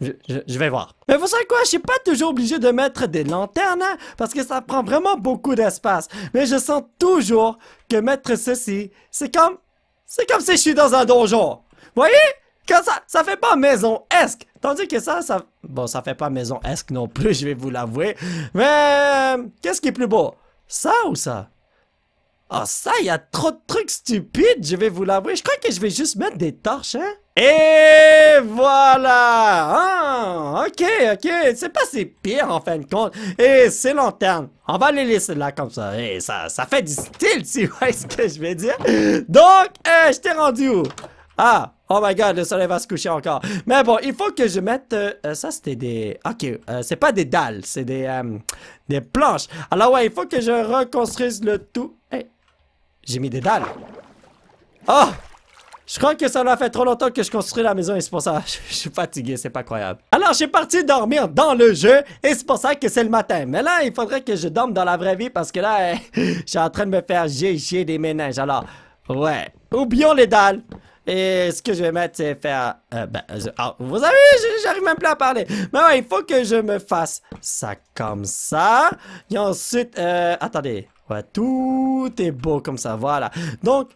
Je... vais voir. Mais vous savez quoi, je suis pas toujours obligé de mettre des lanternes, hein, parce que ça prend vraiment beaucoup d'espace. Mais je sens toujours que mettre ceci, c'est comme... C'est comme si je suis dans un donjon. Voyez ça, ça fait pas maison-esque. Tandis que ça, ça... Bon, ça fait pas maison-esque non plus, <laughs> je vais vous l'avouer. Mais... Euh, qu'est-ce qui est plus beau? Ça ou ça? Ah, ça, il y a trop de trucs stupides, je vais vous l'avouer. Je crois que je vais juste mettre des torches, hein? Et voilà! Ah, ok, ok, c'est pas si pire en fin de compte. Et ces lanternes, on va les laisser là comme ça. Et ça, ça fait du style, vous <laughs> voyez ce que je vais dire? Donc, euh, je t'ai rendu où? Ah! Oh my god, le soleil va se coucher encore. Mais bon, il faut que je mette... Euh, ça, c'était des... Ok, euh, c'est pas des dalles, c'est des, euh, des planches. Alors ouais, il faut que je reconstruise le tout. j'ai mis des dalles. Oh! Je crois que ça m'a fait trop longtemps que je construis la maison et c'est pour ça <laughs> je suis fatigué, c'est pas croyable. Alors, j'ai parti dormir dans le jeu et c'est pour ça que c'est le matin. Mais là, il faudrait que je dorme dans la vraie vie parce que là, <laughs> je suis en train de me faire géger des ménages. Alors, ouais. Oublions les dalles. Et ce que je vais mettre, c'est faire... Euh, ben, euh, ah, vous savez, j'arrive même plus à parler. Mais ouais, il faut que je me fasse ça comme ça. Et ensuite, euh, attendez. Ouais, tout est beau comme ça, voilà. Donc,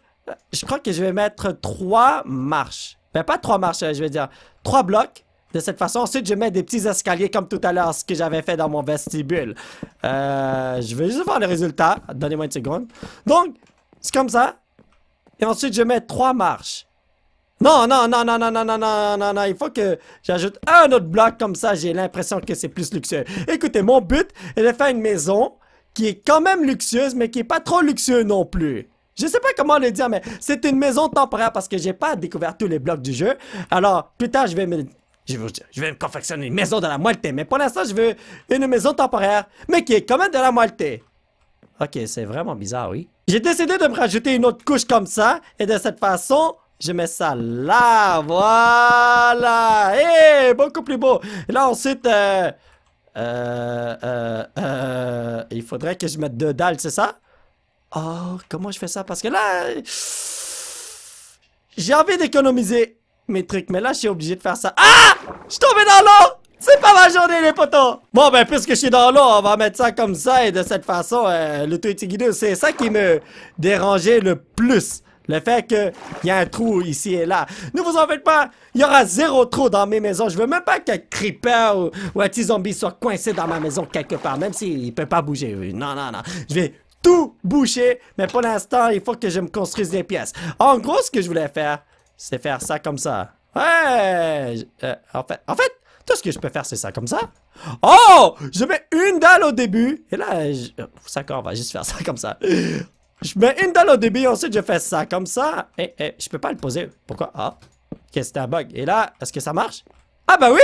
je crois que je vais mettre trois marches. Ben, pas trois marches, je vais dire trois blocs. De cette façon, ensuite, je mets des petits escaliers comme tout à l'heure, ce que j'avais fait dans mon vestibule. je vais juste voir le résultat. Donnez-moi une seconde. Donc, c'est comme ça. Et ensuite, je mets trois marches. Non, non, non, non, non, non, non, non, non, il faut que j'ajoute un autre bloc comme ça, j'ai l'impression que c'est plus luxueux. Écoutez, mon but est de faire une maison qui est quand même luxueuse, mais qui est pas trop luxueuse non plus. Je sais pas comment le dire, mais c'est une maison temporaire parce que j'ai pas découvert tous les blocs du jeu. Alors, plus tard, je vais me... Je vais, je vais me confectionner une maison de la moelleté, mais pour l'instant, je veux une maison temporaire, mais qui est quand même de la moelleté. Ok, c'est vraiment bizarre, oui. J'ai décidé de me rajouter une autre couche comme ça, et de cette façon, je mets ça là, voilà! Eh, et beaucoup plus beau! là, ensuite, euh, euh, euh, euh, il faudrait que je mette deux dalles, c'est ça? Oh, comment je fais ça? Parce que là, j'ai envie d'économiser mes trucs, mais là, je suis obligé de faire ça. Ah! Je suis tombé dans l'eau! C'est pas ma journée, les potos! Bon, ben, puisque je suis dans l'eau, on va mettre ça comme ça, et de cette façon, le Guido c'est ça qui me dérangeait le plus. Le fait que y a un trou ici et là. Ne vous en faites pas, il y aura zéro trou dans mes maisons. Je veux même pas qu'un creeper ou, un petit zombie soit coincé dans ma maison quelque part, même s'il peut pas bouger. Non, non, non. Je vais tout boucher, mais pour l'instant, il faut que je me construise des pièces. En gros, ce que je voulais faire, c'est faire ça comme ça. Ouais! Euh, en fait, en fait, tout ce que je peux faire, c'est ça, comme ça. Oh! Je mets une dalle au début. Et là, je... ça, on va juste faire ça comme ça. Je mets une dalle au début, ensuite je fais ça comme ça. Et, eh, je peux pas le poser. Pourquoi? Ah, que c'est un bug. Et là, est-ce que ça marche? Ah bah oui!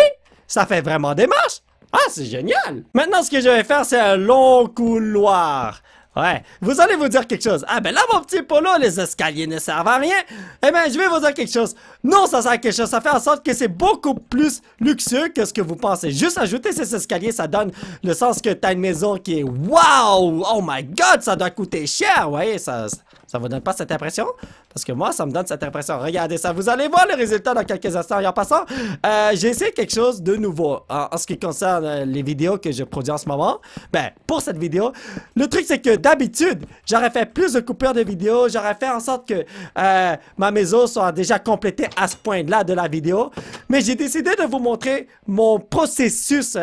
Ça fait vraiment des marches! Ah, c'est génial! Maintenant, ce que je vais faire, c'est un long couloir. Ouais, vous allez vous dire quelque chose. Ah ben là, mon petit polo, les escaliers ne servent à rien. Eh ben, je vais vous dire quelque chose. Non, ça sert à quelque chose. Ça fait en sorte que c'est beaucoup plus luxueux que ce que vous pensez. Juste ajouter ces escaliers, ça donne le sens que t'as une maison qui est wow, oh my god, ça doit coûter cher. Vous voyez, ça, ça vous donne pas cette impression? Parce que moi, ça me donne cette impression. Regardez ça, vous allez voir le résultat dans quelques instants. Et en passant, euh, j'ai essayé quelque chose de nouveau hein, en, ce qui concerne euh, les vidéos que je produis en ce moment. Ben, pour cette vidéo, le truc c'est que d'habitude, j'aurais fait plus de coupures de vidéos, j'aurais fait en sorte que euh, ma maison soit déjà complétée à ce point-là de la vidéo. Mais j'ai décidé de vous montrer mon processus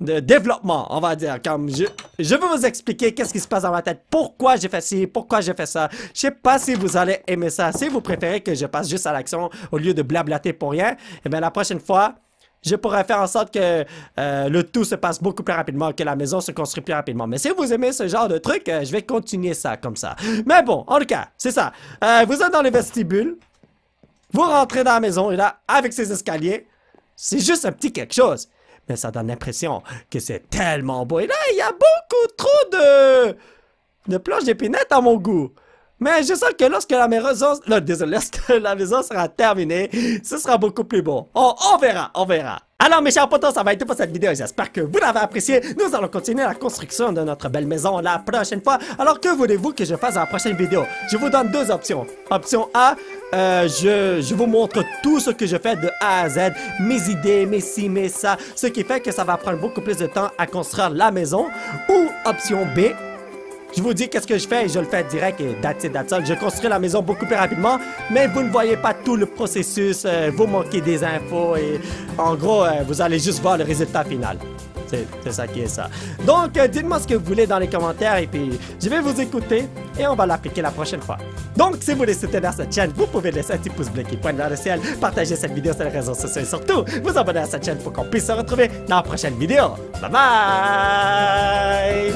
de développement, on va dire. Comme je, je veux vous expliquer qu'est-ce qui se passe dans ma tête, pourquoi j'ai fait ci, pourquoi j'ai fait ça. Je sais pas si vous allez aimer mais ça si vous préférez que je passe juste à l'action au lieu de blablater pour rien, eh bien la prochaine fois, je pourrais faire en sorte que euh, le tout se passe beaucoup plus rapidement, que la maison se construit plus rapidement. Mais si vous aimez ce genre de truc, euh, je vais continuer ça comme ça. Mais bon, en tout cas, c'est ça. Euh, vous êtes dans le vestibule, vous rentrez dans la maison et là, avec ces escaliers, c'est juste un petit quelque chose. Mais ça donne l'impression que c'est tellement beau. Et là, il y a beaucoup trop de... de planches d'épinettes à mon goût. Mais je sens que lorsque la maison, désolé, lorsque <laughs> la maison sera terminée, ce sera beaucoup plus beau. on verra, on verra. Alors mes chers potos, ça va être tout pour cette vidéo, j'espère que vous l'avez apprécié. Nous allons continuer la construction de notre belle maison la prochaine fois. Alors que voulez-vous que je fasse dans la prochaine vidéo Je vous donne deux options. Option A, euh, je, je vous montre tout ce que je fais de A à Z, mes idées, mes ci, mes ça, ce qui fait que ça va prendre beaucoup plus de temps à construire la maison. Ou option B, je vous dis qu'est-ce que je fais et je le fais direct et that's it, Je construis la maison beaucoup plus rapidement, mais vous ne voyez pas tout le processus, euh, vous manquez des infos et en gros, euh, vous allez juste voir le résultat final. C'est ça qui est ça. Donc, euh, dites-moi ce que vous voulez dans les commentaires et puis je vais vous écouter et on va l'appliquer la prochaine fois. Donc, si vous voulez soutenir cette chaîne, vous pouvez laisser un petit pouce bleu qui pointe dans le ciel, partager cette vidéo sur les réseaux sociaux et surtout vous abonner à cette chaîne pour qu'on puisse se retrouver dans la prochaine vidéo. Bye bye!